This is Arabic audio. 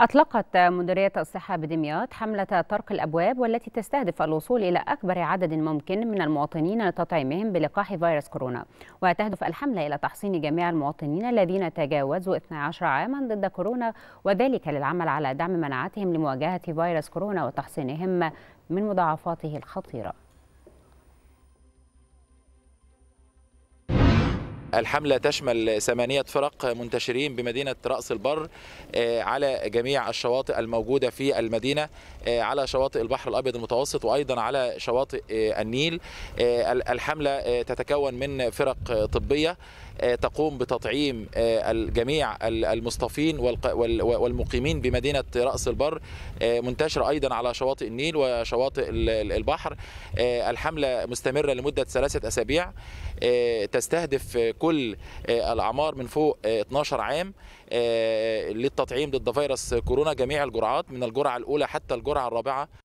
أطلقت مديرية الصحة بدمياط حملة طرق الأبواب والتي تستهدف الوصول إلى أكبر عدد ممكن من المواطنين لتطعيمهم بلقاح فيروس كورونا وتهدف الحملة إلى تحصين جميع المواطنين الذين تجاوزوا 12 عاما ضد كورونا وذلك للعمل على دعم مناعتهم لمواجهة فيروس كورونا وتحصينهم من مضاعفاته الخطيرة الحملة تشمل ثمانية فرق منتشرين بمدينة رأس البر آه، على جميع الشواطئ الموجودة في المدينة آه، على شواطئ البحر الأبيض المتوسط وأيضا على شواطئ آه، النيل الحملة تتكون من فرق طبية آه، تقوم بتطعيم آه، جميع المصطفين والمقيمين بمدينة رأس البر آه، منتشرة أيضا على شواطئ النيل وشواطئ البحر الحملة مستمرة لمدة ثلاثة أسابيع تستهدف كل الأعمار من فوق 12 عام للتطعيم ضد فيروس كورونا جميع الجرعات من الجرعة الأولى حتى الجرعة الرابعة